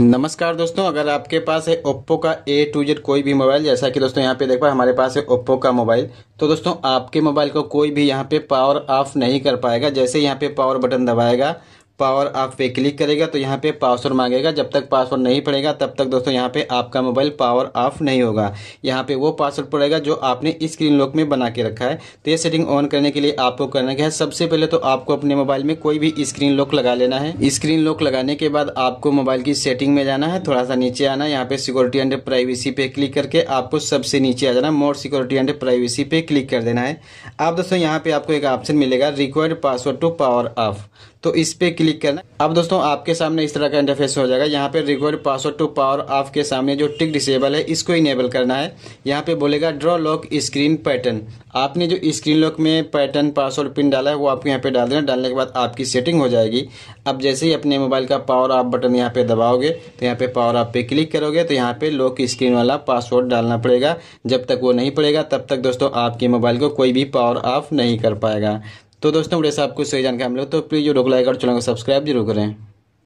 नमस्कार दोस्तों अगर आपके पास है ओप्पो का ए टू जेड कोई भी मोबाइल जैसा कि दोस्तों यहाँ पे देख पाए हमारे पास है ओप्पो का मोबाइल तो दोस्तों आपके मोबाइल को कोई भी यहाँ पे पावर ऑफ नहीं कर पाएगा जैसे यहाँ पे पावर बटन दबाएगा पावर ऑफ पे क्लिक करेगा तो यहाँ पे पासवर्ड मांगेगा जब तक पासवर्ड नहीं पड़ेगा तब तक दोस्तों यहाँ पे आपका मोबाइल पावर ऑफ नहीं होगा यहाँ पे वो पासवर्ड पड़ेगा जो आपने स्क्रीन लॉक में बना के रखा है तो ये सेटिंग ऑन करने के लिए आपको करना क्या है सबसे पहले तो आपको अपने मोबाइल में कोई भी स्क्रीन लॉक लगा लेना है स्क्रीन लॉक लगाने के बाद आपको मोबाइल की सेटिंग में जाना है थोड़ा सा नीचे आना यहाँ पे सिक्योरिटी एंड प्राइवेसी पे क्लिक करके आपको सबसे नीचे आ जाना मोर सिक्योरिटी एंड प्राइवेसी पे क्लिक कर देना है आप दोस्तों यहाँ पे आपको एक ऑप्शन मिलेगा required password to power off तो इस पर क्लिक करना अब दोस्तों आपके सामने इस तरह का इंटरफेस हो जाएगा यहाँ पे record password to power off के सामने जो टिक डिसेबल है इसको इनेबल करना है यहाँ पे बोलेगा ड्रॉ लॉक स्क्रीन पैटर्न आपने जो स्क्रीन लॉक में पैटर्न पासवर्ड पिन डाला है वो आपको यहाँ पे डाल देना डालने के बाद आपकी सेटिंग हो जाएगी अब जैसे ही अपने मोबाइल का पावर ऑफ बटन यहाँ पे दबाओगे तो यहाँ पे पावर ऑफ पे क्लिक करोगे तो यहाँ पे लॉक स्क्रीन वाला पासवर्ड डालना पड़ेगा जब तक वो नहीं पड़ेगा तब तक दोस्तों आपके मोबाइल को कोई भी पावर ऑफ नहीं कर पाएगा तो दोस्तों वीडियो से आपको सही जानकारी मिले तो प्लीज़ जो लोग लाइक और चैनल को सब्सक्राइब जरूर करें